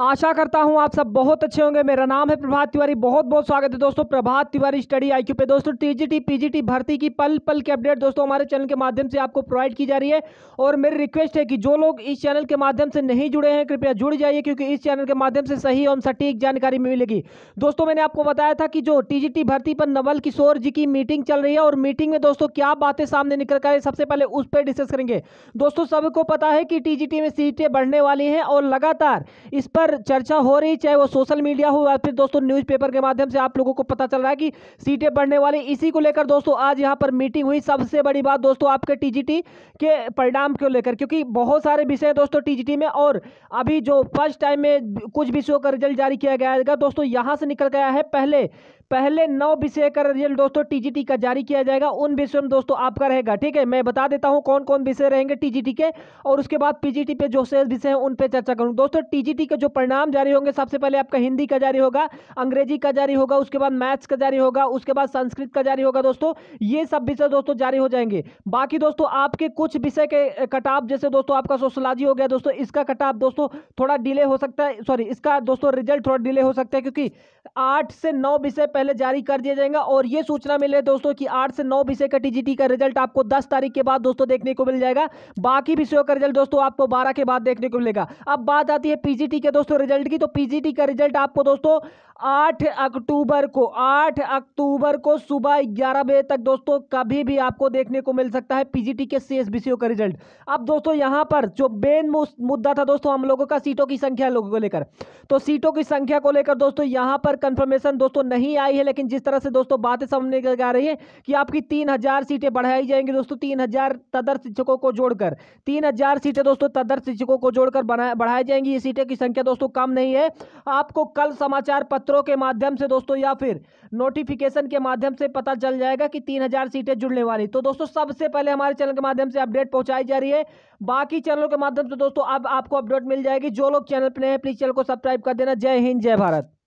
आशा करता हूं आप सब बहुत अच्छे होंगे मेरा नाम है प्रभात तिवारी बहुत बहुत स्वागत है दोस्तों प्रभात तिवारी स्टडी आईक्यू पे दोस्तों टीजीटी पीजीटी भर्ती की पल पल की अपडेट दोस्तों हमारे चैनल के माध्यम से आपको प्रोवाइड की जा रही है और मेरी रिक्वेस्ट है कि जो लोग इस चैनल के माध्यम से नहीं जुड़े हैं कृपया जुड़ जाइए क्योंकि इस चैनल के माध्यम से सही एवं सटीक जानकारी मिलेगी दोस्तों मैंने आपको बताया था कि जो टी भर्ती पर नवल किशोर जी की मीटिंग चल रही है और मीटिंग में दोस्तों क्या बातें सामने निकल कर सबसे पहले उस पर डिस्कस करेंगे दोस्तों सबको पता है कि टी में सीटें बढ़ने वाली हैं और लगातार इस पर पर चर्चा हो रही चाहे वो सोशल मीडिया हो या फिर दोस्तों न्यूज़पेपर के माध्यम से आप लोगों को पता चल रहा है कि सीटें बढ़ने वाली इसी को लेकर दोस्तों आज यहाँ पर मीटिंग हुई सबसे बड़ी बात दोस्तों आपके टीजीटी के परिणाम को लेकर क्योंकि बहुत सारे विषय हैं दोस्तों टी में और अभी जो फर्स्ट टाइम में कुछ विषयों का रिजल्ट जारी किया गया दोस्तों यहाँ से निकल गया है पहले पहले नौ विषय का रिजल्ट दोस्तों टीजीटी का जारी किया जाएगा उन विषयों में दोस्तों आपका रहेगा ठीक है मैं बता देता हूं कौन कौन विषय रहेंगे टीजीटी के और उसके बाद पीजीटी पे जो शेष विषय हैं उन पे चर्चा करूँ दोस्तों टीजीटी के जो परिणाम जारी होंगे सबसे पहले आपका हिंदी का जारी होगा अंग्रेजी का जारी होगा उसके बाद मैथ्स का जारी होगा उसके बाद संस्कृत का जारी होगा दोस्तों ये सब विषय दोस्तों जारी हो जाएंगे बाकी दोस्तों आपके कुछ विषय के कटाप जैसे दोस्तों आपका सोशलॉजी हो गया दोस्तों इसका कटाप दोस्तों थोड़ा डिले हो सकता है सॉरी इसका दोस्तों रिजल्ट थोड़ा डिले हो सकता है क्योंकि आठ से नौ विषय पहले जारी कर दिया जाएगा और ये सूचना मिल रही दोस्तों की आठ से नौ विषय का टीजीटी का रिजल्ट आपको दस तारीख के बाद दोस्तों देखने को मिल जाएगा बाकी विषयों का रिजल्ट दोस्तों आपको बारह के बाद देखने को मिलेगा अब बात आती है पीजीटी के दोस्तों रिजल्ट की तो पीजीटी का रिजल्ट आपको दोस्तों आठ अक्टूबर को आठ अक्टूबर को सुबह ग्यारह बजे तक दोस्तों कभी भी आपको देखने को मिल सकता है पीजीटी के शेष विषयों का रिजल्ट अब दोस्तों यहां पर जो मेन मुद्दा था दोस्तों हम लोगों का सीटों की संख्या लोगों को लेकर तो सीटों की संख्या को लेकर दोस्तों यहां पर कंफर्मेशन दोस्तों नहीं आई आई है लेकिन जिस तरह से दोस्तों बातें सामने आ रही है कि आपकी तीन हजार सीटें बढ़ाई जाएंगी दोस्तों तीन हजार तदर शिक्षकों को जोड़कर तीन हजार सीटें दोस्तों तदर शिक्षकों को जोड़कर बढ़ाई जाएंगी ये सीटें की संख्या दोस्तों कम नहीं है आपको कल समाचार पत्रों के माध्यम से दोस्तों या फिर नोटिफिकेशन के माध्यम से पता चल जाएगा कि तीन हजार सीटें जुड़ने वाली तो दोस्तों सबसे पहले हमारे चैनल के माध्यम से अपडेट पहुंचाई जा रही है बाकी चैनलों के माध्यम से दोस्तों अब आपको अपडेट मिल जाएगी जो लोग चैनल पर नए हैं प्लीज चैनल को सब्सक्राइब कर देना जय हिंद जय भारत